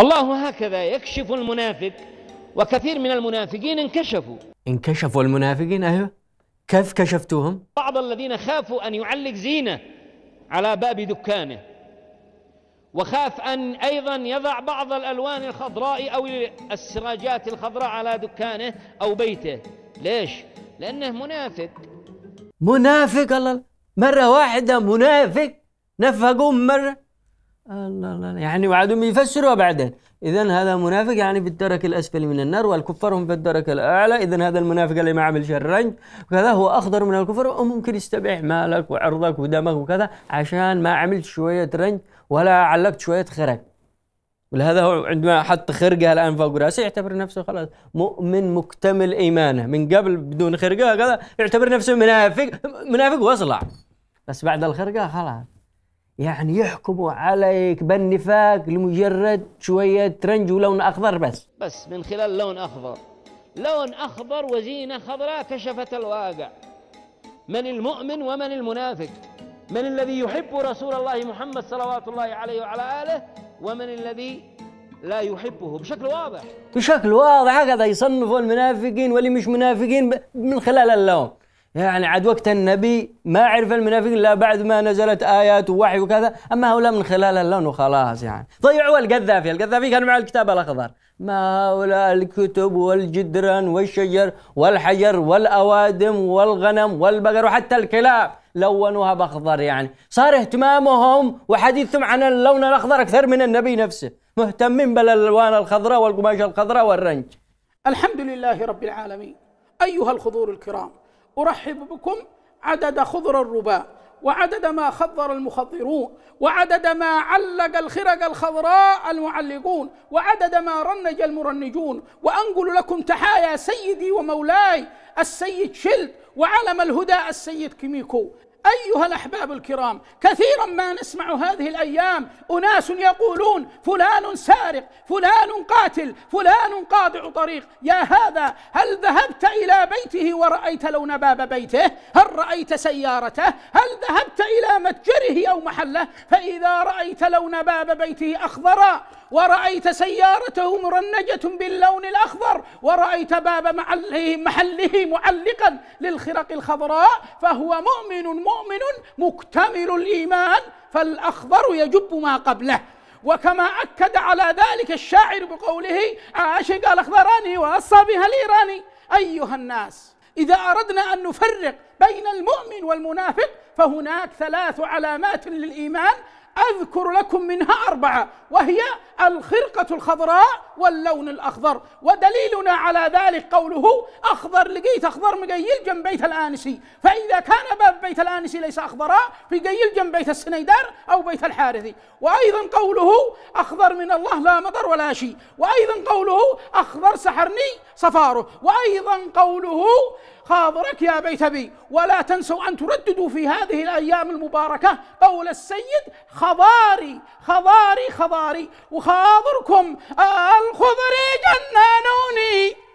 الله هكذا يكشف المنافق وكثير من المنافقين انكشفوا انكشفوا المنافقين ايوه كيف كشفتوهم؟ بعض الذين خافوا ان يعلق زينه على باب دكانه وخاف ان ايضا يضع بعض الالوان الخضراء او السراجات الخضراء على دكانه او بيته ليش؟ لانه منافق منافق الله مرة واحدة منافق نفقوا مرة الله الله يعني وعدهم يفسروا بعدين اذا هذا منافق يعني في الدرك الاسفل من النار والكفار هم في الدرك الاعلى اذا هذا المنافق اللي ما عمل شرا وكذا هو اخضر من الكفر وممكن يستبيح مالك وعرضك ودمك وكذا عشان ما عملت شويه رنج ولا علقت شويه خرق ولهذا هو عندما حط خرقه الان فوق راسه يعتبر نفسه خلاص مؤمن مكتمل ايمانه من قبل بدون خرقه كذا يعتبر نفسه منافق منافق واصلع بس بعد الخرقه خلاص يعني يحكموا عليك بالنفاق لمجرد شوية ترنج ولون أخضر بس بس من خلال لون أخضر لون أخضر وزينة خضراء كشفت الواقع من المؤمن ومن المنافق من الذي يحب رسول الله محمد صلوات الله عليه وعلى آله ومن الذي لا يحبه بشكل واضح بشكل واضح هكذا يصنفوا المنافقين واللي مش منافقين من خلال اللون يعني عاد وقت النبي ما عرف المنافقين الا بعد ما نزلت ايات ووحي وكذا، اما هؤلاء من خلال اللون وخلاص يعني، ضيعوا القذافي، القذافي كان مع الكتاب الاخضر، ما هؤلاء الكتب والجدران والشجر والحجر والاوادم والغنم والبقر وحتى الكلاب لونوها باخضر يعني، صار اهتمامهم وحديثهم عن اللون الاخضر اكثر من النبي نفسه، مهتمين بالالوان الخضراء والقماش الخضراء والرنج. الحمد لله رب العالمين، ايها الخضور الكرام. أرحب بكم عدد خضر الرباء وعدد ما خضر المخضرون وعدد ما علق الخرق الخضراء المعلقون وعدد ما رنج المرنجون وأنقل لكم تحايا سيدي ومولاي السيد شلب وعلم الهدى السيد كيميكو ايها الاحباب الكرام كثيرا ما نسمع هذه الايام اناس يقولون فلان سارق فلان قاتل فلان قاطع طريق يا هذا هل ذهبت الى بيته ورايت لون باب بيته هل رايت سيارته هل ذهبت الى متجره او محله فاذا رايت لون باب بيته اخضرا ورأيت سيارته مرنجة باللون الأخضر ورأيت باب محله معلقا للخرق الخضراء فهو مؤمن مؤمن مكتمل الإيمان فالأخضر يجب ما قبله وكما أكد على ذلك الشاعر بقوله عاشق الأخضراني وأصابها الإيراني أيها الناس إذا أردنا أن نفرق بين المؤمن والمنافق فهناك ثلاث علامات للإيمان أذكر لكم منها أربعة وهي الخرقة الخضراء واللون الأخضر ودليلنا على ذلك قوله أخضر لقيت أخضر مقيل جنب بيت الآنسي فإذا كان باب بيت الآنسي ليس أخضراء فيقيل جنب بيت السنيدار أو بيت الحارثي وأيضا قوله أخضر من الله لا مطر ولا شيء وأيضا قوله أخضر سحرني صفاره وأيضا قوله خاضرك يا بيت بي ولا تنسوا أن ترددوا في هذه الأيام المباركة قول السيد خضاري خضاري خضاري وخاضركم الخضري جننوني